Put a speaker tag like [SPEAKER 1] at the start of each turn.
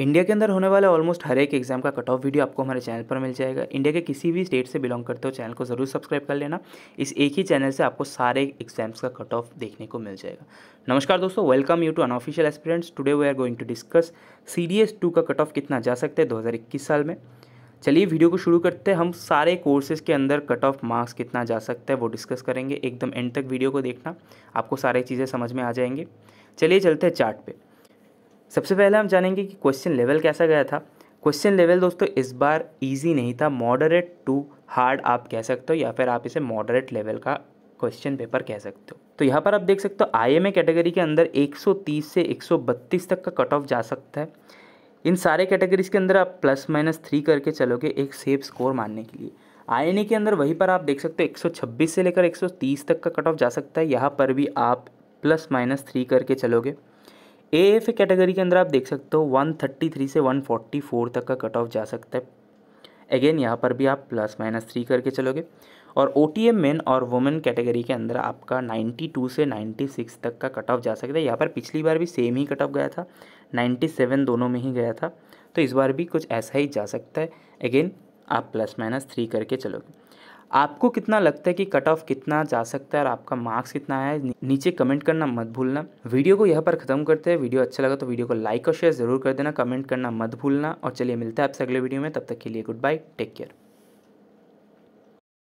[SPEAKER 1] India के अंदर होने वाले ऑलमोस्ट हर एक एग्जाम का कट ऑफ वीडियो आपको हमारे चैनल पर मिल जाएगा इंडिया के किसी भी स्टेट से बिलोंग करते हो चैनल को ज़रूर सब्सक्राइब कर लेना इस एक ही चैनल से आपको सारे एग्जाम्स का कट ऑफ देखने को मिल जाएगा नमस्कार दोस्तों welcome you to unofficial aspirants today we are going to discuss C D S two का कट ऑफ कितना जा सकता है दो हज़ार इक्कीस साल में चलिए वीडियो को शुरू करते हैं हम सारे कोर्सेज़ के अंदर कट ऑफ मार्क्स कितना जा सकता है वो डिस्कस करेंगे एकदम एंड तक वीडियो को देखना आपको सारी चीज़ें समझ में आ जाएंगी चलिए चलते हैं चार्ट पे सबसे पहले हम जानेंगे कि क्वेश्चन लेवल कैसा गया था क्वेश्चन लेवल दोस्तों इस बार इजी नहीं था मॉडरेट टू हार्ड आप कह सकते हो या फिर आप इसे मॉडरेट लेवल का क्वेश्चन पेपर कह सकते हो तो यहाँ पर आप देख सकते हो आईएमए कैटेगरी के अंदर 130 से 132 तक का कट ऑफ जा सकता है इन सारे कैटेगरीज के अंदर आप प्लस माइनस थ्री करके चलोगे एक सेफ स्कोर मानने के लिए आई के अंदर वहीं पर आप देख सकते हो 126 से लेकर 130 तक का कट ऑफ जा सकता है यहाँ पर भी आप प्लस माइनस थ्री करके चलोगे ए एफ कैटेगरी के अंदर आप देख सकते हो 133 से 144 तक का कट ऑफ जा सकता है अगेन यहाँ पर भी आप प्लस माइनस थ्री करके चलोगे और ओ टी एम मेन और वुमेन कैटेगरी के अंदर आपका 92 से 96 तक का कट ऑफ जा सकता है यहाँ पर पिछली बार भी सेम ही कट ऑफ गया था 97 दोनों में ही गया था तो इस बार भी कुछ ऐसा ही जा सकता है अगेन आप प्लस माइनस थ्री करके चलोगे आपको कितना लगता है कि कट ऑफ कितना जा सकता है और आपका मार्क्स कितना है नीचे कमेंट करना मत भूलना वीडियो को यहाँ पर खत्म करते हैं वीडियो अच्छा लगा तो वीडियो को लाइक और शेयर जरूर कर देना कमेंट करना मत भूलना और चलिए मिलते हैं आपसे अगले वीडियो में तब तक के लिए गुड बाय टेक केयर